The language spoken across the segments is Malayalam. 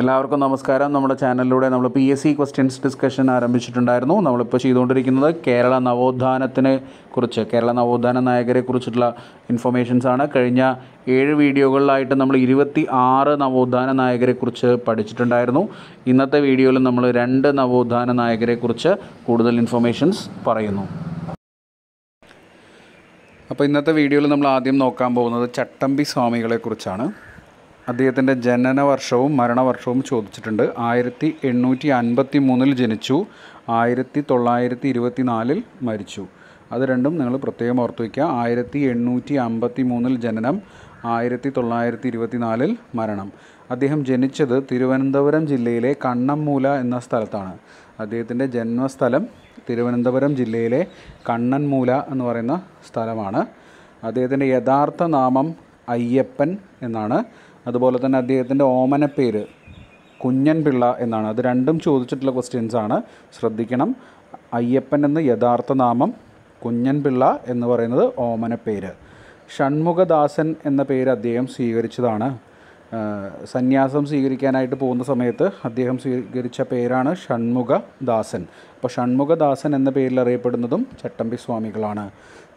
എല്ലാവർക്കും നമസ്കാരം നമ്മുടെ ചാനലിലൂടെ നമ്മൾ P S C questions discussion ആരംഭിച്ചിട്ടുണ്ടായിരുന്നു നമ്മളിപ്പോൾ ചെയ്തുകൊണ്ടിരിക്കുന്നത് കേരള നവോത്ഥാനത്തിനെ കുറിച്ച് കേരള നവോത്ഥാന നായകരെ കുറിച്ചിട്ടുള്ള ഇൻഫർമേഷൻസാണ് കഴിഞ്ഞ ഏഴ് വീഡിയോകളിലായിട്ട് നമ്മൾ ഇരുപത്തി ആറ് നവോത്ഥാന നായകരെക്കുറിച്ച് പഠിച്ചിട്ടുണ്ടായിരുന്നു ഇന്നത്തെ വീഡിയോയിൽ നമ്മൾ രണ്ട് നവോത്ഥാന നായകരെക്കുറിച്ച് കൂടുതൽ ഇൻഫർമേഷൻസ് പറയുന്നു അപ്പോൾ ഇന്നത്തെ വീഡിയോയിൽ നമ്മൾ ആദ്യം നോക്കാൻ പോകുന്നത് ചട്ടമ്പി സ്വാമികളെക്കുറിച്ചാണ് അദ്ദേഹത്തിൻ്റെ വർഷവും മരണവർഷവും ചോദിച്ചിട്ടുണ്ട് ആയിരത്തി എണ്ണൂറ്റി അൻപത്തി മൂന്നിൽ ജനിച്ചു ആയിരത്തി തൊള്ളായിരത്തി ഇരുപത്തി നാലിൽ മരിച്ചു അത് രണ്ടും നിങ്ങൾ പ്രത്യേകം ഓർത്തു വയ്ക്കുക ആയിരത്തി എണ്ണൂറ്റി അമ്പത്തി മൂന്നിൽ ജനനം ആയിരത്തി തൊള്ളായിരത്തി ഇരുപത്തി നാലിൽ മരണം അദ്ദേഹം ജനിച്ചത് തിരുവനന്തപുരം ജില്ലയിലെ കണ്ണമ്മൂല എന്ന സ്ഥലത്താണ് അദ്ദേഹത്തിൻ്റെ ജന്മസ്ഥലം തിരുവനന്തപുരം ജില്ലയിലെ കണ്ണൻമൂല എന്ന് പറയുന്ന സ്ഥലമാണ് അദ്ദേഹത്തിൻ്റെ യഥാർത്ഥ നാമം അയ്യപ്പൻ എന്നാണ് അതുപോലെ തന്നെ അദ്ദേഹത്തിൻ്റെ ഓമനപ്പേര് കുഞ്ഞൻ പിള്ള എന്നാണ് അത് രണ്ടും ചോദിച്ചിട്ടുള്ള ക്വസ്റ്റ്യൻസ് ആണ് ശ്രദ്ധിക്കണം അയ്യപ്പൻ എന്ന യഥാർത്ഥ നാമം കുഞ്ഞൻ പിള്ള എന്ന് പറയുന്നത് ഓമനപ്പേര് ഷൺമുഖദാസൻ എന്ന പേര് അദ്ദേഹം സ്വീകരിച്ചതാണ് സന്യാസം സ്വീകരിക്കാനായിട്ട് പോകുന്ന സമയത്ത് അദ്ദേഹം സ്വീകരിച്ച പേരാണ് ഷൺമുഖദാസൻ അപ്പോൾ ഷൺമുഖദാസൻ എന്ന പേരിൽ അറിയപ്പെടുന്നതും ചട്ടമ്പി സ്വാമികളാണ്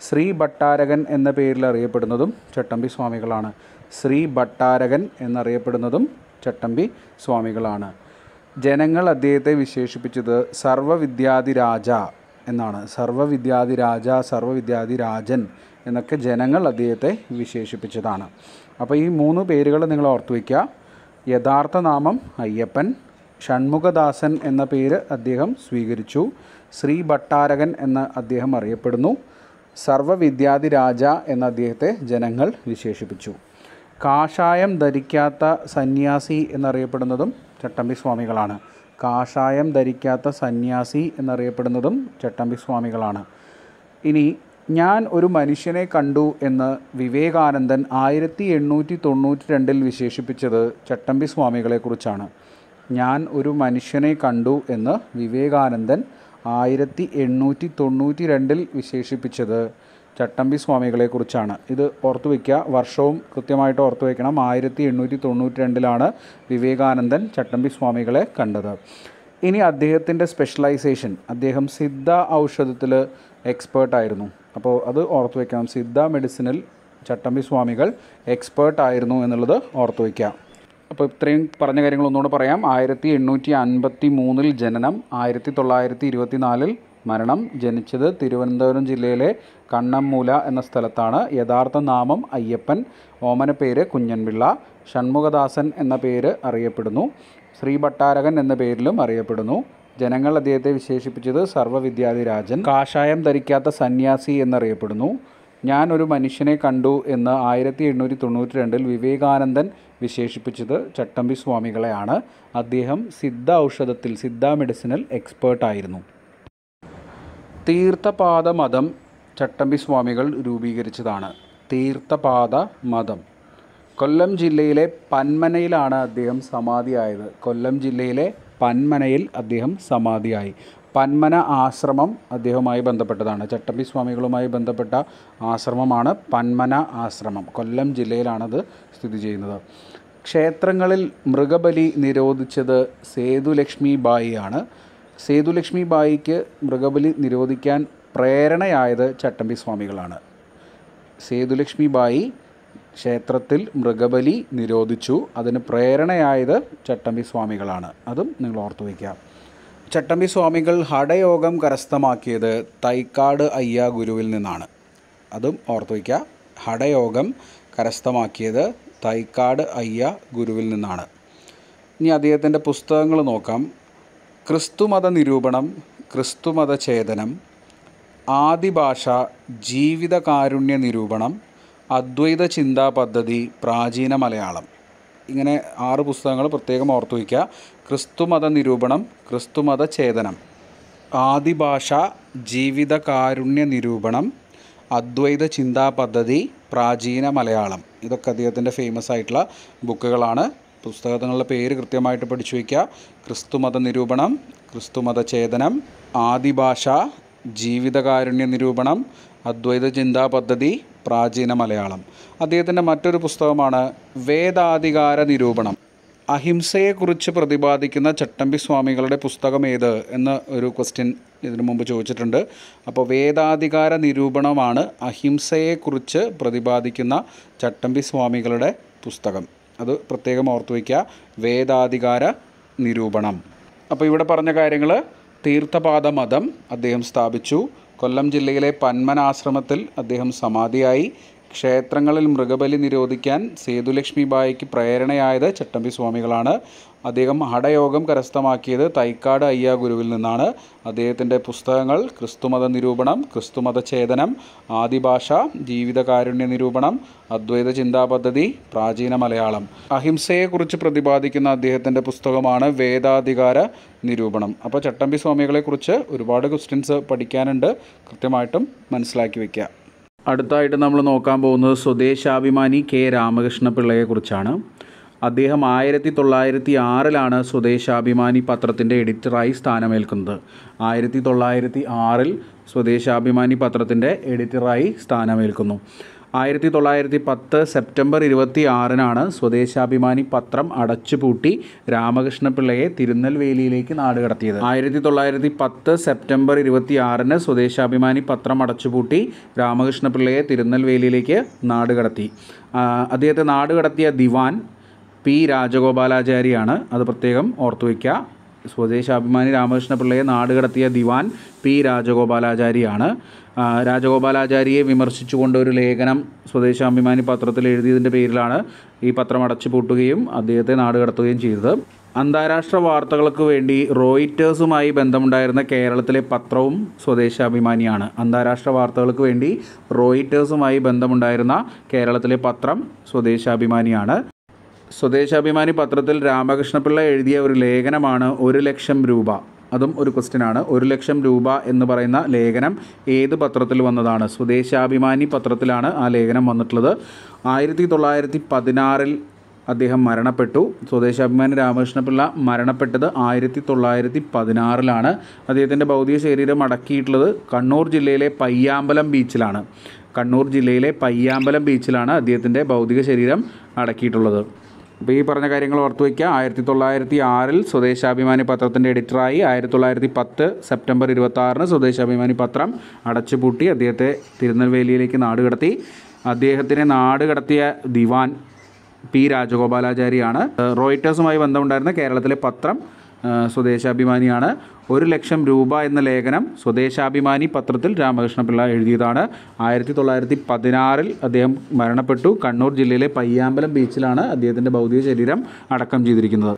ശ്രീ ഭട്ടാരകൻ എന്ന പേരിൽ അറിയപ്പെടുന്നതും ചട്ടമ്പി സ്വാമികളാണ് ശ്രീ ഭട്ടാരകൻ എന്നറിയപ്പെടുന്നതും ചട്ടമ്പി സ്വാമികളാണ് ജനങ്ങൾ അദ്ദേഹത്തെ വിശേഷിപ്പിച്ചത് രാജ എന്നാണ് സർവവിദ്യാധിരാജ രാജൻ എന്നൊക്കെ ജനങ്ങൾ അദ്ദേഹത്തെ വിശേഷിപ്പിച്ചതാണ് അപ്പോൾ ഈ മൂന്ന് പേരുകൾ നിങ്ങൾ ഓർത്തു വയ്ക്കുക യഥാർത്ഥ നാമം അയ്യപ്പൻ ഷൺമുഖദാസൻ എന്ന പേര് അദ്ദേഹം സ്വീകരിച്ചു ശ്രീ ഭട്ടാരകൻ എന്ന് അദ്ദേഹം അറിയപ്പെടുന്നു രാജ എന്ന അദ്ദേഹത്തെ ജനങ്ങൾ വിശേഷിപ്പിച്ചു കാഷായം ധരിക്കാത്ത സന്യാസി എന്നറിയപ്പെടുന്നതും ചട്ടമ്പി സ്വാമികളാണ് കാഷായം ധരിക്കാത്ത സന്യാസി എന്നറിയപ്പെടുന്നതും ചട്ടമ്പി സ്വാമികളാണ് ഇനി ഞാൻ ഒരു മനുഷ്യനെ കണ്ടു എന്ന് വിവേകാനന്ദൻ ആയിരത്തി എണ്ണൂറ്റി തൊണ്ണൂറ്റി രണ്ടിൽ വിശേഷിപ്പിച്ചത് ചട്ടമ്പി സ്വാമികളെക്കുറിച്ചാണ് ഞാൻ ഒരു മനുഷ്യനെ കണ്ടു എന്ന് വിവേകാനന്ദൻ ആയിരത്തി എണ്ണൂറ്റി തൊണ്ണൂറ്റി രണ്ടിൽ വിശേഷിപ്പിച്ചത് ചട്ടമ്പി സ്വാമികളെക്കുറിച്ചാണ് ഇത് ഓർത്തു വയ്ക്കുക വർഷവും കൃത്യമായിട്ട് ഓർത്തു വയ്ക്കണം ആയിരത്തി എണ്ണൂറ്റി തൊണ്ണൂറ്റി രണ്ടിലാണ് വിവേകാനന്ദൻ ചട്ടമ്പി സ്വാമികളെ കണ്ടത് ഇനി അദ്ദേഹത്തിൻ്റെ സ്പെഷ്യലൈസേഷൻ അദ്ദേഹം സിദ്ധ ഔഷധത്തിൽ എക്സ്പേർട്ടായിരുന്നു അപ്പോൾ അത് ഓർത്തു വയ്ക്കണം സിദ്ധ മെഡിസിനിൽ ചട്ടമ്പി സ്വാമികൾ എക്സ്പേർട്ടായിരുന്നു എന്നുള്ളത് ഓർത്തു വയ്ക്കാം അപ്പോൾ ഇത്രയും പറഞ്ഞ കാര്യങ്ങൾ ഒന്നുകൂടെ പറയാം ആയിരത്തി എണ്ണൂറ്റി അൻപത്തി മൂന്നിൽ ജനനം ആയിരത്തി തൊള്ളായിരത്തി ഇരുപത്തി നാലിൽ മരണം ജനിച്ചത് തിരുവനന്തപുരം ജില്ലയിലെ കണ്ണമ്മൂല എന്ന സ്ഥലത്താണ് യഥാർത്ഥ നാമം അയ്യപ്പൻ ഓമന പേര് കുഞ്ഞൻപിള്ള ഷൺമുഖദാസൻ എന്ന പേര് അറിയപ്പെടുന്നു ശ്രീ ഭട്ടാരകൻ എന്ന പേരിലും അറിയപ്പെടുന്നു ജനങ്ങൾ അദ്ദേഹത്തെ വിശേഷിപ്പിച്ചത് സർവ്വവിദ്യാധിരാജൻ കാഷായം ധരിക്കാത്ത സന്യാസി എന്നറിയപ്പെടുന്നു ഞാൻ ഒരു മനുഷ്യനെ കണ്ടു എന്ന് ആയിരത്തി എണ്ണൂറ്റി തൊണ്ണൂറ്റി രണ്ടിൽ വിവേകാനന്ദൻ വിശേഷിപ്പിച്ചത് ചട്ടമ്പി സ്വാമികളെയാണ് അദ്ദേഹം സിദ്ധ ഔഷധത്തിൽ സിദ്ധ മെഡിസിനൽ എക്സ്പേർട്ടായിരുന്നു തീർത്ഥപാദ മതം ചട്ടമ്പി സ്വാമികൾ രൂപീകരിച്ചതാണ് തീർത്ഥപാദ മതം കൊല്ലം ജില്ലയിലെ പന്മനയിലാണ് അദ്ദേഹം സമാധിയായത് കൊല്ലം ജില്ലയിലെ പന്മനയിൽ അദ്ദേഹം സമാധിയായി പന്മന ആശ്രമം അദ്ദേഹവുമായി ബന്ധപ്പെട്ടതാണ് ചട്ടമ്പി സ്വാമികളുമായി ബന്ധപ്പെട്ട ആശ്രമമാണ് പന്മന ആശ്രമം കൊല്ലം ജില്ലയിലാണത് സ്ഥിതി ചെയ്യുന്നത് ക്ഷേത്രങ്ങളിൽ മൃഗബലി നിരോധിച്ചത് സേതുലക്ഷ്മി ബായിയാണ് ആണ് സേതുലക്ഷ്മി ബായിക്ക് മൃഗബലി നിരോധിക്കാൻ പ്രേരണയായത് ചട്ടമ്പി സ്വാമികളാണ് സേതുലക്ഷ്മി ബായി ക്ഷേത്രത്തിൽ മൃഗബലി നിരോധിച്ചു അതിന് പ്രേരണയായത് ചട്ടമ്പി സ്വാമികളാണ് അതും നിങ്ങൾ ഓർത്തു വയ്ക്കാം ചട്ടമ്പി സ്വാമികൾ ഹടയോഗം കരസ്ഥമാക്കിയത് തൈക്കാട് അയ്യ ഗുരുവിൽ നിന്നാണ് അതും ഓർത്തു വയ്ക്കുക ഹടയോഗം കരസ്ഥമാക്കിയത് തൈക്കാട് അയ്യ ഗുരുവിൽ നിന്നാണ് ഇനി അദ്ദേഹത്തിൻ്റെ പുസ്തകങ്ങൾ നോക്കാം ക്രിസ്തുമത നിരൂപണം ക്രിസ്തുമത ചേതനം ആദിഭാഷ ജീവിതകാരുണ്യ നിരൂപണം അദ്വൈത ചിന്താ പദ്ധതി പ്രാചീന മലയാളം ഇങ്ങനെ ആറ് പുസ്തകങ്ങൾ പ്രത്യേകം ഓർത്തു വയ്ക്കുക ക്രിസ്തുമത നിരൂപണം ക്രിസ്തുമത ചേതനം ആദിഭാഷ ജീവിതകാരുണ്യ നിരൂപണം അദ്വൈത ചിന്താ പദ്ധതി പ്രാചീന മലയാളം ഇതൊക്കെ അദ്ദേഹത്തിൻ്റെ ഫേമസ് ആയിട്ടുള്ള ബുക്കുകളാണ് പുസ്തകങ്ങളുടെ പേര് കൃത്യമായിട്ട് പഠിച്ചു വയ്ക്കുക ക്രിസ്തുമത നിരൂപണം ക്രിസ്തുമത ചേതനം ആദിഭാഷ ജീവിതകാരുണ്യ നിരൂപണം അദ്വൈത ചിന്താ പദ്ധതി പ്രാചീന മലയാളം അദ്ദേഹത്തിൻ്റെ മറ്റൊരു പുസ്തകമാണ് വേദാധികാര നിരൂപണം അഹിംസയെക്കുറിച്ച് പ്രതിപാദിക്കുന്ന ചട്ടമ്പി സ്വാമികളുടെ പുസ്തകം ഏത് എന്ന ഒരു ക്വസ്റ്റ്യൻ ഇതിനു മുമ്പ് ചോദിച്ചിട്ടുണ്ട് അപ്പോൾ വേദാധികാര നിരൂപണമാണ് അഹിംസയെക്കുറിച്ച് പ്രതിപാദിക്കുന്ന ചട്ടമ്പി സ്വാമികളുടെ പുസ്തകം അത് പ്രത്യേകം ഓർത്തു വയ്ക്കുക വേദാധികാര നിരൂപണം അപ്പോൾ ഇവിടെ പറഞ്ഞ കാര്യങ്ങൾ തീർത്ഥപാദ മതം അദ്ദേഹം സ്ഥാപിച്ചു കൊല്ലം ജില്ലയിലെ പന്മനാശ്രമത്തിൽ അദ്ദേഹം സമാധിയായി ക്ഷേത്രങ്ങളിൽ മൃഗബലി നിരോധിക്കാൻ സേതുലക്ഷ്മി ബായിക്ക് പ്രേരണയായത് ചട്ടമ്പി സ്വാമികളാണ് അദ്ദേഹം ഹഠയോഗം കരസ്ഥമാക്കിയത് തൈക്കാട് അയ്യ ഗുരുവിൽ നിന്നാണ് അദ്ദേഹത്തിൻ്റെ പുസ്തകങ്ങൾ ക്രിസ്തുമത നിരൂപണം ക്രിസ്തുമത ആദിഭാഷ ജീവിതകാരുണ്യ നിരൂപണം അദ്വൈത ചിന്താ പദ്ധതി പ്രാചീന മലയാളം അഹിംസയെക്കുറിച്ച് പ്രതിപാദിക്കുന്ന അദ്ദേഹത്തിൻ്റെ പുസ്തകമാണ് വേദാധികാര നിരൂപണം അപ്പോൾ ചട്ടമ്പി സ്വാമികളെക്കുറിച്ച് ഒരുപാട് ക്വസ്റ്റ്യൻസ് പഠിക്കാനുണ്ട് കൃത്യമായിട്ടും മനസ്സിലാക്കി വയ്ക്കുക അടുത്തായിട്ട് നമ്മൾ നോക്കാൻ പോകുന്നത് സ്വദേശാഭിമാനി കെ രാമകൃഷ്ണപിള്ളയെക്കുറിച്ചാണ് അദ്ദേഹം ആയിരത്തി തൊള്ളായിരത്തി ആറിലാണ് സ്വദേശാഭിമാനി പത്രത്തിൻ്റെ എഡിറ്ററായി സ്ഥാനമേൽക്കുന്നത് ആയിരത്തി തൊള്ളായിരത്തി ആറിൽ സ്വദേശാഭിമാനി പത്രത്തിൻ്റെ എഡിറ്ററായി സ്ഥാനമേൽക്കുന്നു ആയിരത്തി തൊള്ളായിരത്തി പത്ത് സെപ്റ്റംബർ ഇരുപത്തി ആറിനാണ് സ്വദേശാഭിമാനി പത്രം അടച്ചുപൂട്ടി രാമകൃഷ്ണപിള്ളയെ തിരുനെൽവേലിയിലേക്ക് നാടുകടത്തിയത് ആയിരത്തി തൊള്ളായിരത്തി പത്ത് സെപ്റ്റംബർ ഇരുപത്തി ആറിന് സ്വദേശാഭിമാനി പത്രം അടച്ചുപൂട്ടി രാമകൃഷ്ണപിള്ളയെ തിരുനെൽവേലിയിലേക്ക് നാടുകടത്തി അദ്ദേഹത്തെ നാടുകടത്തിയ ദിവാൻ പി രാജഗോപാലാചാരിയാണ് അത് പ്രത്യേകം ഓർത്തു സ്വദേശാഭിമാനി രാമകൃഷ്ണപിള്ളയെ നാടുകടത്തിയ ദിവാൻ പി രാജഗോപാലാചാരിയാണ് രാജഗോപാലാചാരിയെ വിമർശിച്ചുകൊണ്ട് ഒരു ലേഖനം സ്വദേശാഭിമാനി പത്രത്തിൽ എഴുതിയതിൻ്റെ പേരിലാണ് ഈ പത്രം അടച്ചുപൂട്ടുകയും അദ്ദേഹത്തെ നാടുകടത്തുകയും ചെയ്തത് അന്താരാഷ്ട്ര വാർത്തകൾക്ക് വേണ്ടി റോയിറ്റേഴ്സുമായി ബന്ധമുണ്ടായിരുന്ന കേരളത്തിലെ പത്രവും സ്വദേശാഭിമാനിയാണ് അന്താരാഷ്ട്ര വാർത്തകൾക്ക് വേണ്ടി റോയിറ്റേഴ്സുമായി ബന്ധമുണ്ടായിരുന്ന കേരളത്തിലെ പത്രം സ്വദേശാഭിമാനിയാണ് സ്വദേശാഭിമാനി പത്രത്തിൽ രാമകൃഷ്ണപിള്ള എഴുതിയ ഒരു ലേഖനമാണ് ഒരു ലക്ഷം രൂപ അതും ഒരു ക്വസ്റ്റ്യനാണ് ഒരു ലക്ഷം രൂപ എന്ന് പറയുന്ന ലേഖനം ഏത് പത്രത്തിൽ വന്നതാണ് സ്വദേശാഭിമാനി പത്രത്തിലാണ് ആ ലേഖനം വന്നിട്ടുള്ളത് ആയിരത്തി തൊള്ളായിരത്തി പതിനാറിൽ അദ്ദേഹം മരണപ്പെട്ടു സ്വദേശാഭിമാനി രാമകൃഷ്ണപിള്ള മരണപ്പെട്ടത് ആയിരത്തി തൊള്ളായിരത്തി പതിനാറിലാണ് അദ്ദേഹത്തിൻ്റെ ഭൗതിക ശരീരം അടക്കിയിട്ടുള്ളത് കണ്ണൂർ ജില്ലയിലെ പയ്യാമ്പലം ബീച്ചിലാണ് കണ്ണൂർ ജില്ലയിലെ പയ്യാമ്പലം ബീച്ചിലാണ് അദ്ദേഹത്തിൻ്റെ ഭൗതിക ശരീരം അടക്കിയിട്ടുള്ളത് അപ്പോൾ ഈ പറഞ്ഞ കാര്യങ്ങൾ ഓർത്തു വയ്ക്കുക ആയിരത്തി തൊള്ളായിരത്തി ആറിൽ സ്വദേശാഭിമാനി പത്രത്തിൻ്റെ എഡിറ്ററായി ആയിരത്തി തൊള്ളായിരത്തി പത്ത് സെപ്റ്റംബർ ഇരുപത്താറിന് സ്വദേശാഭിമാനി പത്രം അടച്ചുപൂട്ടി അദ്ദേഹത്തെ തിരുനെൽവേലിയിലേക്ക് നാടുകടത്തി അദ്ദേഹത്തിനെ നാടുകടത്തിയ ദിവാൻ പി രാജഗോപാലാചാരിയാണ് റോയിറ്റേഴ്സുമായി ബന്ധമുണ്ടായിരുന്ന കേരളത്തിലെ പത്രം സ്വദേശാഭിമാനിയാണ് ഒരു ലക്ഷം രൂപ എന്ന ലേഖനം സ്വദേശാഭിമാനി പത്രത്തിൽ രാമകൃഷ്ണപിള്ള എഴുതിയതാണ് ആയിരത്തി തൊള്ളായിരത്തി പതിനാറിൽ അദ്ദേഹം മരണപ്പെട്ടു കണ്ണൂർ ജില്ലയിലെ പയ്യാമ്പലം ബീച്ചിലാണ് അദ്ദേഹത്തിൻ്റെ ഭൗതിക ശരീരം അടക്കം ചെയ്തിരിക്കുന്നത്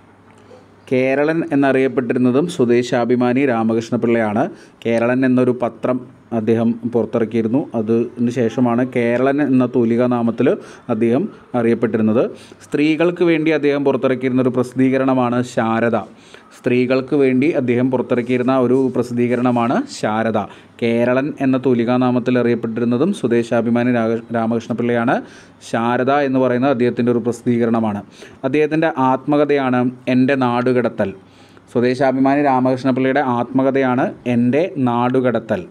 കേരളൻ എന്നറിയപ്പെട്ടിരുന്നതും സ്വദേശാഭിമാനി രാമകൃഷ്ണപിള്ളയാണ് കേരളൻ എന്നൊരു പത്രം അദ്ദേഹം പുറത്തിറക്കിയിരുന്നു അതിന് ശേഷമാണ് കേരളൻ എന്ന തൂലിക നാമത്തിൽ അദ്ദേഹം അറിയപ്പെട്ടിരുന്നത് സ്ത്രീകൾക്ക് വേണ്ടി അദ്ദേഹം പുറത്തിറക്കിയിരുന്ന ഒരു പ്രസിദ്ധീകരണമാണ് ശാരദ സ്ത്രീകൾക്ക് വേണ്ടി അദ്ദേഹം പുറത്തിറക്കിയിരുന്ന ഒരു പ്രസിദ്ധീകരണമാണ് ശാരദ കേരളൻ എന്ന തൂലികാനാമത്തിൽ അറിയപ്പെട്ടിരുന്നതും സ്വദേശാഭിമാനി രാമകൃഷ്ണപിള്ളയാണ് ശാരദ എന്ന് പറയുന്ന അദ്ദേഹത്തിൻ്റെ ഒരു പ്രസിദ്ധീകരണമാണ് അദ്ദേഹത്തിൻ്റെ ആത്മകഥയാണ് എൻ്റെ നാടുകടത്തൽ സ്വദേശാഭിമാനി രാമകൃഷ്ണപിള്ളയുടെ ആത്മകഥയാണ് എൻ്റെ നാടുകടത്തൽ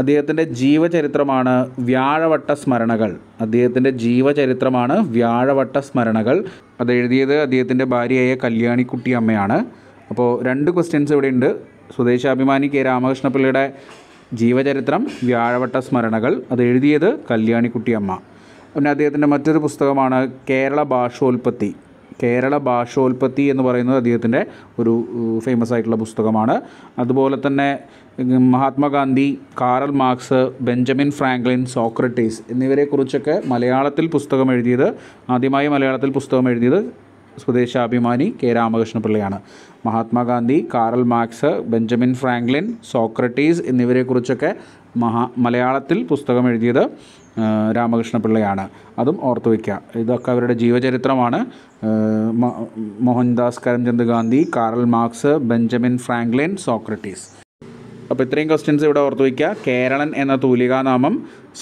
അദ്ദേഹത്തിൻ്റെ ജീവചരിത്രമാണ് വ്യാഴവട്ട സ്മരണകൾ അദ്ദേഹത്തിൻ്റെ ജീവചരിത്രമാണ് വ്യാഴവട്ട സ്മരണകൾ അത് എഴുതിയത് അദ്ദേഹത്തിൻ്റെ ഭാര്യയായ കല്യാണിക്കുട്ടി അമ്മയാണ് അപ്പോൾ രണ്ട് ക്വസ്റ്റ്യൻസ് ഇവിടെയുണ്ട് സ്വദേശാഭിമാനി കെ രാമകൃഷ്ണപിള്ളയുടെ ജീവചരിത്രം വ്യാഴവട്ട സ്മരണകൾ അത് എഴുതിയത് കല്യാണിക്കുട്ടി അമ്മ പിന്നെ അദ്ദേഹത്തിൻ്റെ മറ്റൊരു പുസ്തകമാണ് കേരള ഭാഷോൽപത്തി കേരള ഭാഷോൽപത്തി എന്ന് പറയുന്നത് അദ്ദേഹത്തിൻ്റെ ഒരു ഫേമസ് ആയിട്ടുള്ള പുസ്തകമാണ് അതുപോലെ തന്നെ Mahatma Gandhi Karl Marx Benjamin Franklin Socrates എന്നിവരെക്കുറിച്ചൊക്കെ മലയാളത്തിൽ പുസ്തകം എഴുതിയത് ആദ്യമായി മലയാളത്തിൽ പുസ്തകം എഴുതിയത് സ്വദേശാഭിമാനി കെ രാമകൃഷ്ണപിള്ളയാണ് Mahatma Gandhi Karl Marx Benjamin Franklin Socrates എന്നിവരെക്കുറിച്ചൊക്കെ മഹാ മലയാളത്തിൽ പുസ്തകം എഴുതിയത് രാമകൃഷ്ണ പിള്ളയാണ് അതും ഓർത്തു വയ്ക്കുക ഇതൊക്കെ അവരുടെ ജീവചരിത്രമാണ് Mohandas Karamchand Gandhi Karl Marx Benjamin Franklin Socrates അപ്പോൾ ഇത്രയും ക്വസ്റ്റ്യൻസ് ഇവിടെ ഓർത്തു വയ്ക്കുക കേരളൻ എന്ന തൂലികാനാമം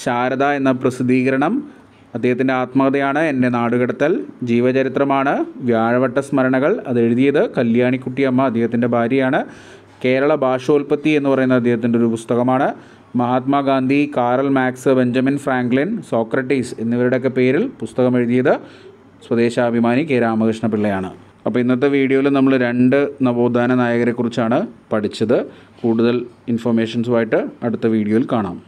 ശാരദ എന്ന പ്രസിദ്ധീകരണം അദ്ദേഹത്തിൻ്റെ ആത്മകഥയാണ് എൻ്റെ നാടുകടത്തൽ ജീവചരിത്രമാണ് വ്യാഴവട്ട സ്മരണകൾ അത് എഴുതിയത് കല്യാണിക്കുട്ടിയമ്മ അദ്ദേഹത്തിൻ്റെ ഭാര്യയാണ് കേരള ഭാഷോൽപ്പത്തി എന്ന് പറയുന്ന അദ്ദേഹത്തിൻ്റെ ഒരു പുസ്തകമാണ് Mahatma Gandhi Karl Marx Benjamin Franklin Socrates എന്നിവരുടെയൊക്കെ പേരിൽ പുസ്തകം എഴുതിയത് സ്വദേശാഭിമാനി കെ രാമകൃഷ്ണ പിള്ളയാണ് അപ്പോൾ ഇന്നത്തെ വീഡിയോയിൽ നമ്മൾ രണ്ട് നവോത്ഥാന നായകരെക്കുറിച്ചാണ് പഠിച്ചത് കൂടുതൽ ഇൻഫർമേഷൻസുമായിട്ട് അടുത്ത വീഡിയോയിൽ കാണാം